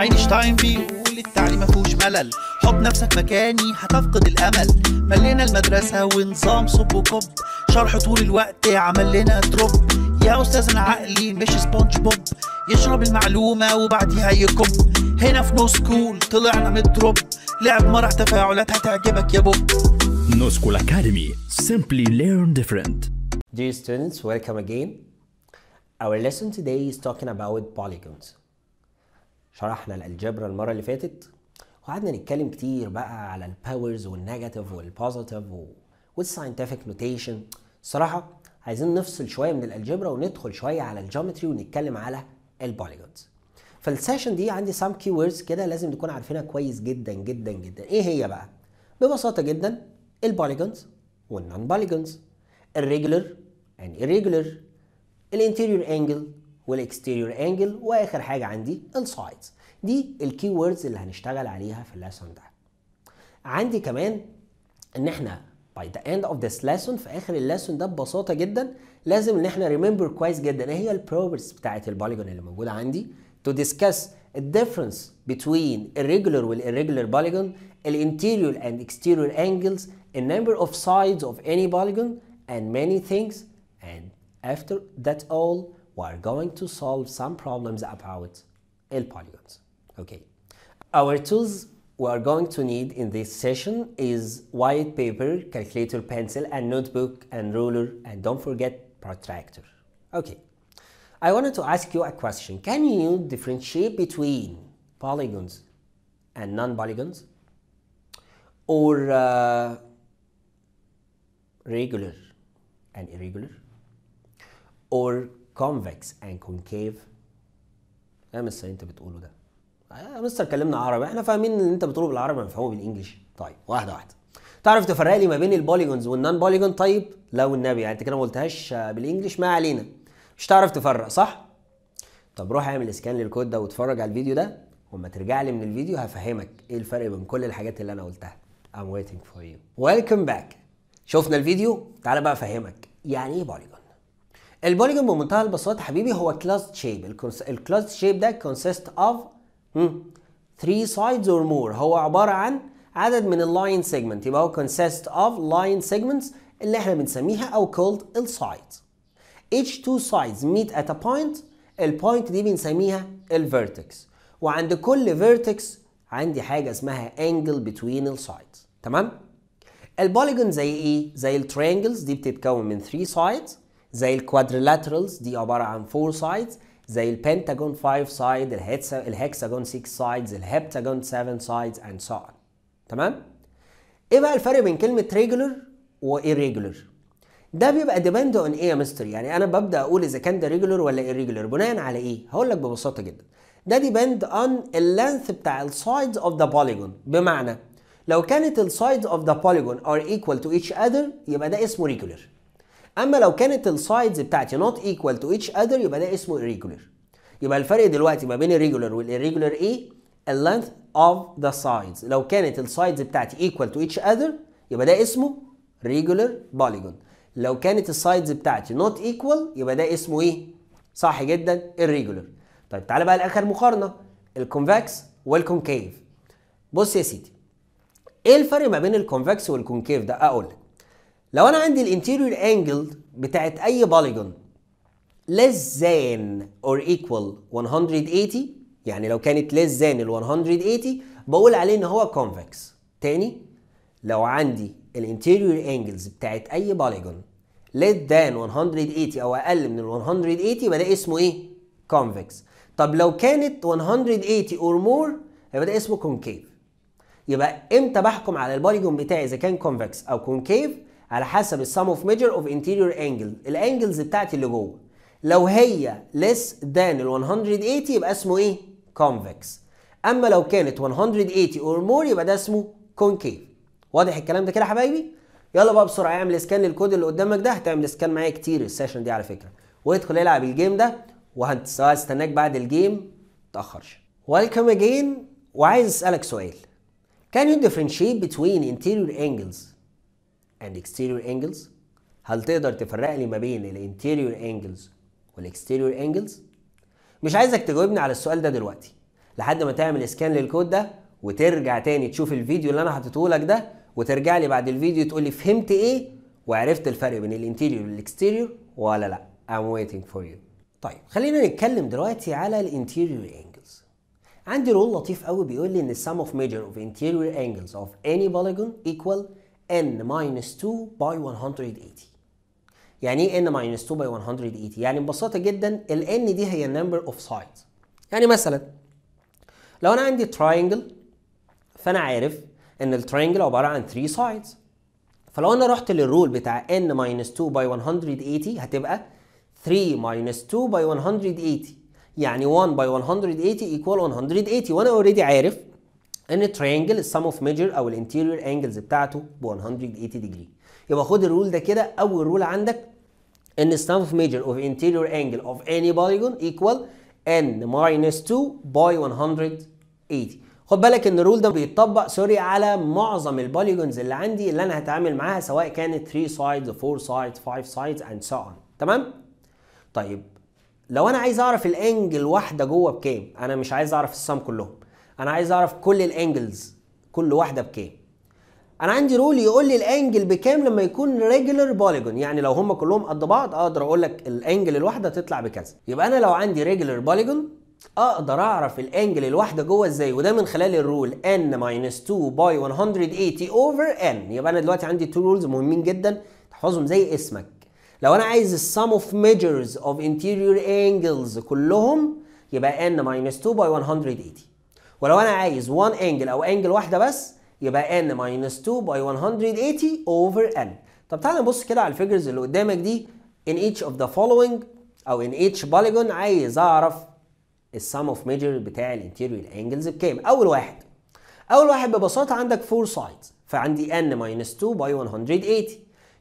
اينشتاين بيقول التعليم مفهوش ملل حط نفسك مكاني هتفقد الامل ملينا المدرسه ونظام صب وكب شرح طول الوقت عمل لنا دروب يا استاذنا عقلي مش سبونج بوب يشرب المعلومه وبعديها يكب هنا في نو سكول طلعنا من الدروب لعب مرح تفاعلات هتعجبك يا بوب نو سكول اكاديمي Simply learn different. Dear students, welcome again. Our lesson today is talking about polygons. شرحنا الالجبرا المره اللي فاتت وقعدنا نتكلم كتير بقى على الباورز والنيجاتيف والبوزيتيف والساينتفك نوتيشن الصراحه عايزين نفصل شويه من الالجبرا وندخل شويه على الجيومتري ونتكلم على البوليجونز فالسيشن دي عندي سام كي ووردز كده لازم نكون عارفينها كويس جدا جدا جدا ايه هي بقى ببساطه جدا البوليجونز والنون بوليجونز الريجولر and irregular الانتيريور انجل والاكستيريور انجل واخر حاجه عندي السايدز دي الكي ووردز اللي هنشتغل عليها في الليسون ده عندي كمان ان احنا by the end of this lesson في اخر الليسون ده ببساطه جدا لازم ان احنا ريمبر كويس جدا ايه هي البروبرتيز بتاعه البوليجون اللي موجوده عندي to discuss the difference between irregular والirregular الانتيريور اند and exterior angles a number of sides of any polygon and many things and after that all we're going to solve some problems about L-polygons. Okay. Our tools we are going to need in this session is white paper, calculator, pencil, and notebook, and ruler, and don't forget protractor. Okay. I wanted to ask you a question. Can you differentiate between polygons and non-polygons? Or uh, regular and irregular? Or convex and concave يا مستر إيه انت بتقوله ده يا مستر كلمنا عربي احنا فاهمين ان انت بتقوله بالعربي مفهومه بالانجلش طيب واحده واحده تعرف تفرق لي ما بين البوليجونز والنان بوليجون طيب لو النبي يعني انت كده ما قلتهاش بالانجلش ما علينا مش تعرف تفرق صح طب روح اعمل اسكان للكود ده واتفرج على الفيديو ده وما ترجع لي من الفيديو هفهمك ايه الفرق بين كل الحاجات اللي انا قلتها I'm waiting for you welcome back شفنا الفيديو تعالى بقى افهمك يعني ايه بوليجون البوليجون بمنتهى البساطه حبيبي هو كلاست شيب الكلاست شيب ده كونسيست اوف 3 سايدز اور مور هو عباره عن عدد من اللاين سيجمنت يبقى هو كونسيست اوف لاين سيجمنتس اللي احنا بنسميها او كولد السايدز each two sides meet at a point البوينت دي بنسميها الفيرتكس وعند كل فيرتكس عندي حاجه اسمها انجل بتوين السايدز تمام البوليجون زي ايه زي الترينجلز دي بتتكون من 3 سايدز زي الكوادريلاترالز دي عباره عن 4 سايدز زي البنتاجون 5 سايد الهكساجون 6 سايدز الهبتاجون 7 سايدز اند سو اون تمام ايه بقى الفرق بين كلمه ريجولر وايريجولر ده بيبقى ديبند اون ايه يا مستر يعني انا ببدا اقول اذا كان ده ريجولر ولا ايريجولر بناء على ايه هقول لك ببساطه جدا ده ديبند اون اللينث بتاع السايدز اوف ذا بوليجون بمعنى لو كانت السايدز اوف ذا بوليجون ار ايكوال تو ايتش اذر يبقى ده اسمه ريجولر اما لو كانت السايدز بتاعتي not equal to each other يبقى ده اسمه irregular يبقى الفرق دلوقتي ما بين الريجولر والirregular ايه اللينث of the sides لو كانت السايدز بتاعتي equal to each other يبقى ده اسمه regular polygon لو كانت السايدز بتاعتي not equal يبقى ده اسمه ايه صح جدا irregular طيب تعالى بقى لاخر مقارنه الكونفكس والكونكيف بص يا سيدي ايه الفرق ما بين الكونفكس والكونكيف ده اقول لك لو انا عندي الانتيريور انجل بتاعت اي بوليجون less than or equal 180 يعني لو كانت less than ال 180 بقول عليه ان هو convex تاني لو عندي الانتيريور انجلز بتاعت اي بوليجون less than 180 او اقل من ال 180 يبقى ده اسمه ايه؟ convex طب لو كانت 180 or more يبقى ده اسمه concave يبقى امتى بحكم على البوليجون بتاعي اذا كان convex او concave على حسب السم اوف ميجر اوف انتيريور انجل الانجلز بتاعتي اللي جوه لو هي less than ال 180 يبقى اسمه ايه convex اما لو كانت 180 اور مور يبقى ده اسمه كونكيف واضح الكلام ده كده يا حبايبي يلا بقى بسرعه اعمل سكان للكود اللي قدامك ده هتعمل سكان معايا كتير السيشن دي على فكره وادخل العب الجيم ده وهستناك بعد الجيم متاخرش ويلكم اجين وعايز اسالك سؤال Can you differentiate between interior angles and exterior angles هل تقدر تفرق لي ما بين angles انجلز exterior انجلز مش عايزك تجاوبني على السؤال ده دلوقتي لحد ما تعمل سكان للكود ده وترجع تاني تشوف الفيديو اللي انا حاطته لك ده وترجع لي بعد الفيديو تقول لي فهمت ايه وعرفت الفرق بين الانتيريور والاكستيريور ولا لا I'm waiting for you طيب خلينا نتكلم دلوقتي على الانتيريور انجلز عندي رول لطيف قوي بيقول لي ان sum of major of interior angles of any polygon equal n minus 2 by 180 يعني ايه n minus 2 by 180 يعني ببساطه جدا ال n دي هي number of sides يعني مثلا لو انا عندي triangle فانا عارف ان الترينجل عباره عن 3 sides فلو انا رحت للرول بتاع n minus 2 by 180 هتبقى 3 minus 2 by 180 يعني 1 by 180 equal 180 وانا اوريدي عارف ان تريانجل السم اوف ميجر او الانتيريور انجلز بتاعته ب 180 ديجري يبقى خد الرول ده كده اول رول عندك ان السم اوف ميجر اوف انتيريور انجل اوف اني بوليجون ايكوال ان ماينس 2 باي 180 خد بالك ان الرول ده بيتطبق سوري على معظم البوليجونز اللي عندي اللي انا هتعامل معاها سواء كانت 3 سايدز 4 سايدز 5 سايدز اند سو اون تمام طيب لو انا عايز اعرف الانجل واحده جوه بكام انا مش عايز اعرف السم كلهم انا عايز اعرف كل الانجلز كل واحده بكام انا عندي رول يقول لي الانجل بكام لما يكون ريجولار بوليجون يعني لو هم كلهم قد بعض اقدر اقول لك الانجل الواحده تطلع بكذا يبقى انا لو عندي ريجولار بوليجون اقدر اعرف الانجل الواحده جوه ازاي وده من خلال الرول n 2 باي 180 اوفر n يبقى انا دلوقتي عندي تو رولز مهمين جدا تحفظهم زي اسمك لو انا عايز السم اوف ميجرز اوف انتيريور انجلز كلهم يبقى n 2 باي 180 ولو انا عايز 1 انجل او انجل واحده بس يبقى n minus 2 by 180 over n طب تعالى نبص كده على الفيجرز اللي قدامك دي in each of the following او in each polygon عايز اعرف السم اوف ميجر بتاع الانتيريور انجلز بكام اول واحد اول واحد ببساطه عندك 4 سايدز فعندي n minus 2 by 180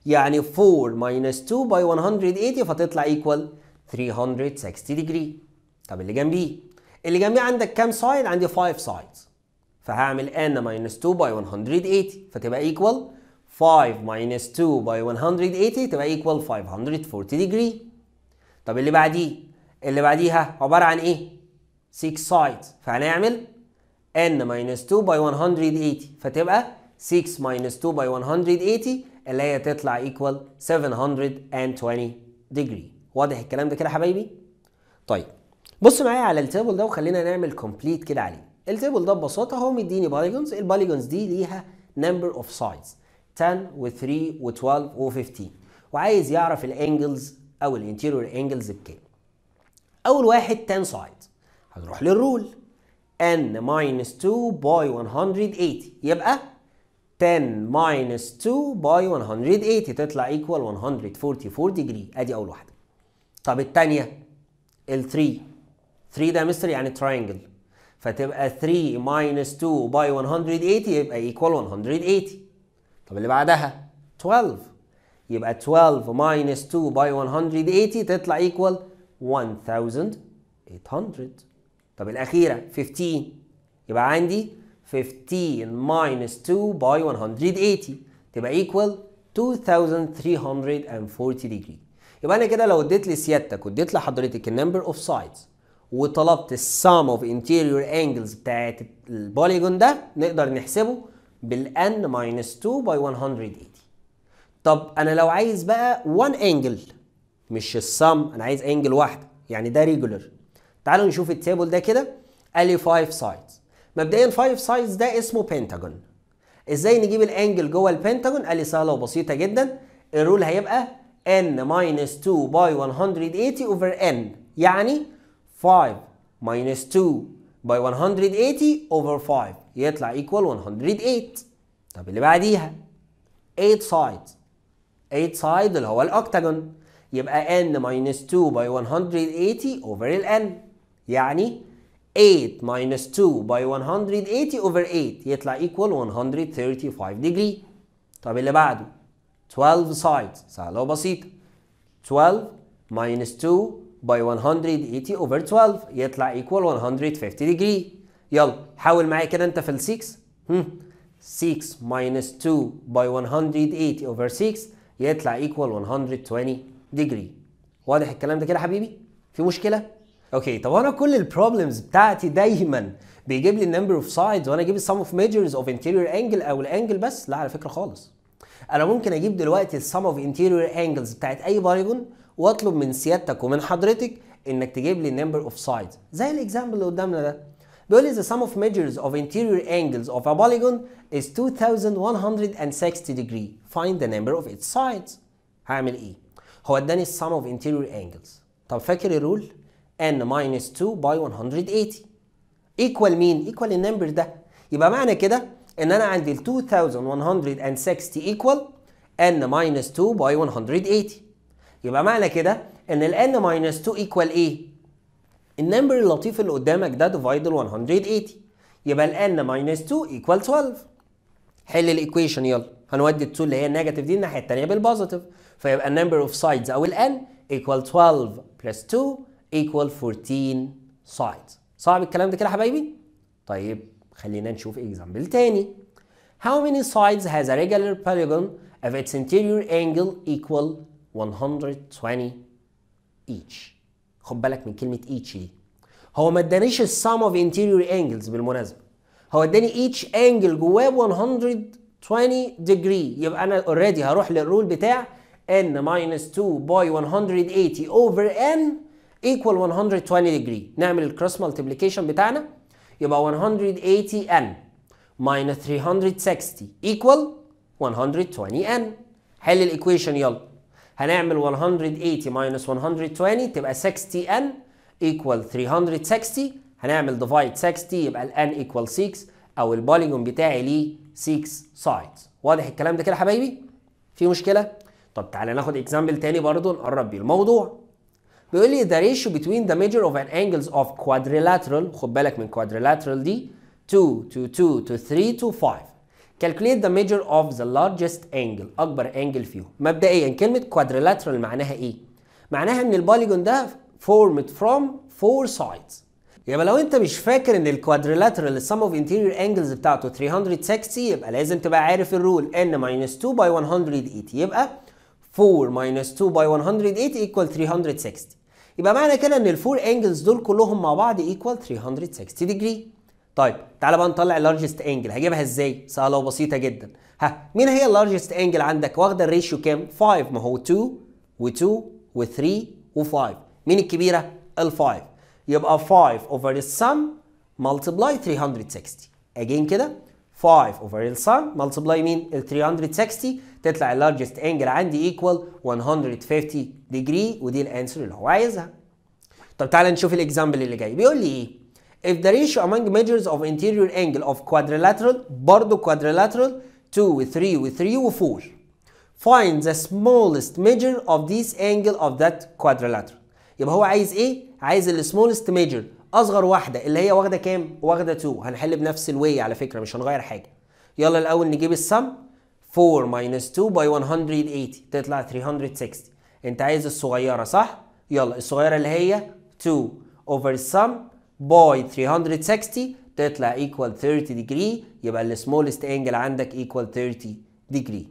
يعني 4 minus 2 by 180 فتطلع equal 360 degree طب اللي جنبيه اللي جنبيه عندك كام سايد عندي 5 سايدز فهعمل n minus 2 by 180 فتبقى equal 5 minus 2 by 180 تبقى equal 540 degree طب اللي بعديه اللي بعديها عبارة عن ايه 6 سايدز فهنعمل n minus 2 by 180 فتبقى 6 minus 2 by 180 اللي هي تطلع equal 720 degree واضح الكلام ده كده يا حبايبي طيب بص معايا على التابل ده وخلينا نعمل كومبليت كده عليه التابل ده ببساطه هو مديني بوليجونز البوليجونز دي ليها نمبر اوف سايدز 10 و3 و12 و15 وعايز يعرف الانجلز او الانتيريور انجلز بكام اول واحد 10 سايد هنروح للرول n minus 2 by 180 يبقى 10 minus 2 by 180 تطلع equal 144 degree ادي اول واحده طب الثانيه ال 3 3 ده مستر يعني تراينجل فتبقى 3 ماينس 2 باي 180 يبقى ايكوال 180 طب اللي بعدها 12 يبقى 12 ماينس 2 باي 180 تطلع ايكوال 1800 طب الاخيره 15 يبقى عندي 15 ماينس 2 باي 180 تبقى ايكوال 2340 degree يبقى انا كده لو اديت لسيادتك واديت لحضرتك النمبر اوف سايدز وطلبت السام اوف انتيريور انجلز بتاعت البوليجون ده نقدر نحسبه بالان ماينس 2 باي 180 طب انا لو عايز بقى 1 انجل مش السام انا عايز انجل واحده يعني ده ريجولر تعالوا نشوف التابل ده كده قال لي 5 سايدز مبدئيا 5 سايدز ده اسمه بنتاجون ازاي نجيب الانجل جوه البنتاجون قال لي سهله وبسيطه جدا الرول هيبقى n minus 2 by 180 over n يعني 5 minus 2 by 180 over 5 يطلع equal 108 طب اللي بعديها 8 sides 8 side اللي هو الاكتاجون يبقى n minus 2 by 180 over ال n يعني 8 minus 2 by 180 over 8 يطلع equal 135 degree طب اللي بعده 12 sides سهلة وبسيطة 12 minus 2 باي 180 over 12 يطلع ايكوال 150 degree يلا حاول معايا كده انت في ال 6 6 minus 2 by 180 over 6 يطلع equal 120 degree واضح الكلام ده كده حبيبي في مشكله اوكي طب انا كل البروبلمز بتاعتي دايما بيجيب لي النمبر اوف سايدز وانا اجيب السم اوف ميجرز اوف انتيريور انجل او الانجل بس لا على فكره خالص انا ممكن اجيب دلوقتي السم اوف انتيريور انجلز بتاعت اي بوليجون What واطلب من سيادتك common حضرتك in a لي number of sides زي الاكزامبل example. قدامنا ده بيقول لي the sum of measures of interior angles of a polygon is 2160 degrees. find the number of its sides هعمل ايه هو sum of interior angles طب فاكر الرول n minus 2 by 180 equal mean equal number ده يبقى معنى كده And انا عندي 2160 equal n minus 2 by 180 يبقى معنى كده ان ال n minus 2 equal ايه؟ النمبر اللطيف اللي قدامك ده ديفايد ال 180 يبقى ال n minus 2 equal 12 حل الايكويشن يلا هنودي ال 2 اللي هي النيجاتيف دي الناحيه الثانيه بالبوزيتيف فيبقى النمبر اوف سايدز او ال n equal 12 plus 2 equal 14 sides صعب الكلام ده كده يا حبايبي؟ طيب خلينا نشوف اكزامبل تاني How many sides has a regular polygon of its interior angle equal 120 each خد بالك من كلمه each دي هو ما ادانيش السام اوف انتيريور انجلز بالمناسبه هو اداني each انجل جواه 120 degree يبقى انا اوريدي هروح للرول بتاع n minus 2 باي 180 over n equal 120 degree نعمل الكروس مالتيبليكيشن بتاعنا يبقى 180 n minus 360 equal 120 n حل الايكويشن يلا هنعمل 180 minus 120 تبقى 60n equal 360 هنعمل divide 60 يبقى n equal 6 او البوليجون بتاعي ليه 6 سايدز واضح الكلام ده كده حبايبي في مشكله طب تعالى ناخد اكزامبل تاني برضه نقرب بيه الموضوع بيقول لي the ratio between the measure of an angles of quadrilateral خد بالك من quadrilateral دي 2 to 2 to 3 to 5 calculate the measure of the largest angle اكبر angle فيهم مبدئيا كلمه quadrilateral معناها ايه معناها ان البوليجون ده formed from four sides يبقى لو انت مش فاكر ان الكوادريلاترال sum of interior angles بتاعته 360 يبقى لازم تبقى عارف الرول n 2 by 180 يبقى 4 minus 2 by 180 equal 360 يبقى معنى كده ان الفور انجلز دول كلهم مع بعض equal 360 degree طيب تعالى بقى نطلع اللارجست انجل هجيبها ازاي؟ سهله وبسيطه جدا ها مين هي اللارجست انجل عندك واخده الريشيو كام؟ 5 ما هو 2 و2 و3 و5 مين الكبيره؟ ال5 يبقى 5 over the ملتبلاي multiply 360 اجين كده 5 over the ملتبلاي multiply مين؟ ال 360 تطلع اللارجست انجل عندي ايكوال 150 ديجري ودي الانسر اللي هو عايزها. طب تعالى نشوف الاكزامبل اللي جاي بيقول لي ايه؟ If the ratio among measures of interior angle of quadrilateral برضه quadrilateral 2 و 3 و 3 و 4 find the smallest measure of this angle of that quadrilateral يبقى هو عايز ايه؟ عايز smallest measure اصغر واحده اللي هي واخده كام؟ واخده 2 هنحل بنفس الواي على فكره مش هنغير حاجه يلا الاول نجيب sum 4 minus 2 by 180 تطلع 360 انت عايز الصغيره صح؟ يلا الصغيره اللي هي 2 over sum باي 360 تطلع ايكوال 30 ديجري يبقى السمولست انجل عندك ايكوال 30 ديجري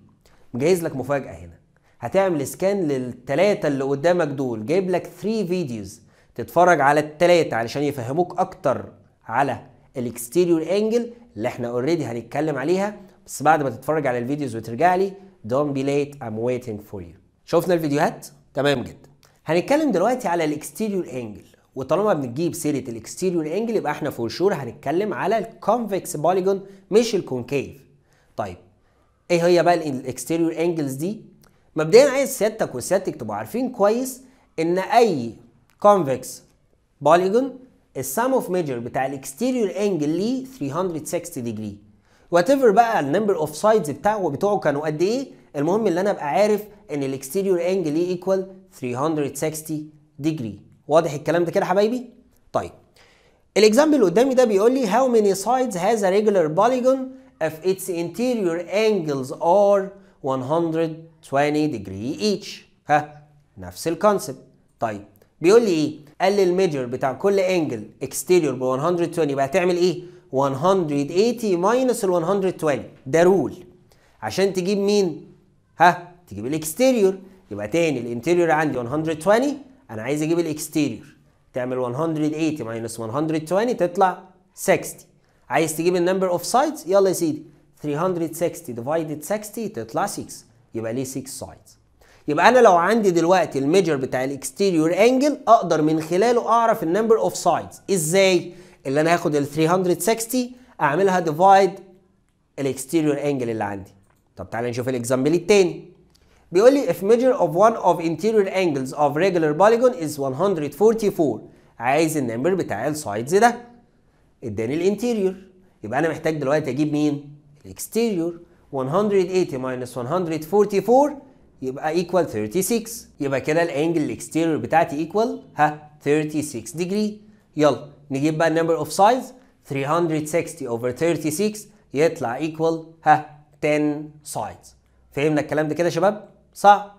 مجهز لك مفاجأة هنا هتعمل سكان للتلاتة اللي قدامك دول جايب لك 3 فيديوز تتفرج على التلاتة علشان يفهموك اكتر على الاكستيريور انجل اللي احنا اوريدي هنتكلم عليها بس بعد ما تتفرج على الفيديوز وترجع لي don't be late I'm waiting for you شفنا الفيديوهات تمام جدا هنتكلم دلوقتي على الاكستيريور انجل وطالما بنجيب سيره الاكستيريور انجل يبقى احنا فور شور هنتكلم على الكونفكس بوليجون مش الكونكيف طيب ايه هي بقى الاكستيريور انجلز دي مبدئيا عايز سيادتك وسيادتك تبقوا عارفين كويس ان اي كونفكس بوليجون السام اوف ميجر بتاع الاكستيريور انجل ليه 360 ديجري وات ايفر بقى النمبر اوف سايدز بتاعه بتوعه كانوا قد ايه المهم ان انا ابقى عارف ان الاكستيريور انجل ليه ايكوال 360 ديجري واضح الكلام ده كده حبايبي طيب الاكزامبل اللي قدامي ده بيقول لي how many sides has a regular polygon if its interior angles are 120 degree each ها نفس الكونسبت طيب بيقول لي ايه قال لي الميجر بتاع كل انجل اكستيريور ب 120 يبقى هتعمل ايه 180 ماينس ال 120 ده رول عشان تجيب مين ها تجيب الاكستيريور يبقى تاني الانتيريور عندي 120 انا عايز اجيب الاكستيريور تعمل 180 ماينس 120 تطلع 60 عايز تجيب النمبر اوف سايدز يلا يا سيدي 360 ديفايدد 60 تطلع 6 يبقى ليه 6 سايدز يبقى انا لو عندي دلوقتي الميجر بتاع الاكستيريور انجل اقدر من خلاله اعرف النمبر اوف سايدز ازاي اللي انا هاخد ال 360 اعملها ديفايد الاكستيريور انجل اللي عندي طب تعالى نشوف الاكزامبل التاني بيقول لي if measure of one of interior angles of regular polygon is 144 عايز النمبر بتاع السايدز ده اداني الانتيريور يبقى انا محتاج دلوقتي اجيب مين؟ الاكستيريور 180 minus 144 يبقى equal 36 يبقى كده الانجل الاكستيريور بتاعتي equal ها 36 ديجري يلا نجيب بقى النمبر اوف سايدز 360 over 36 يطلع equal ها 10 سايدز فهمنا الكلام ده كده يا شباب؟ صح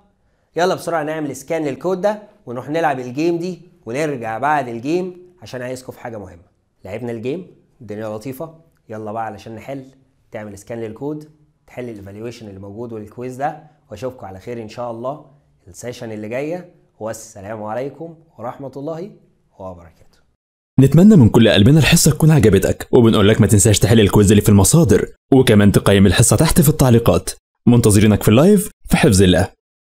يلا بسرعه نعمل سكان للكود ده ونروح نلعب الجيم دي ونرجع بعد الجيم عشان عايزكم في حاجه مهمه لعبنا الجيم الدنيا لطيفه يلا بقى علشان نحل تعمل سكان للكود تحل الايفالويشن اللي موجود والكويز ده واشوفكم على خير ان شاء الله السيشن اللي جايه والسلام عليكم ورحمه الله وبركاته نتمنى من كل قلبنا الحصة تكون عجبتك وبنقول لك ما تنساش تحل الكويز اللي في المصادر وكمان تقيم الحصة تحت في التعليقات منتظرينك في اللايف في حفظ الله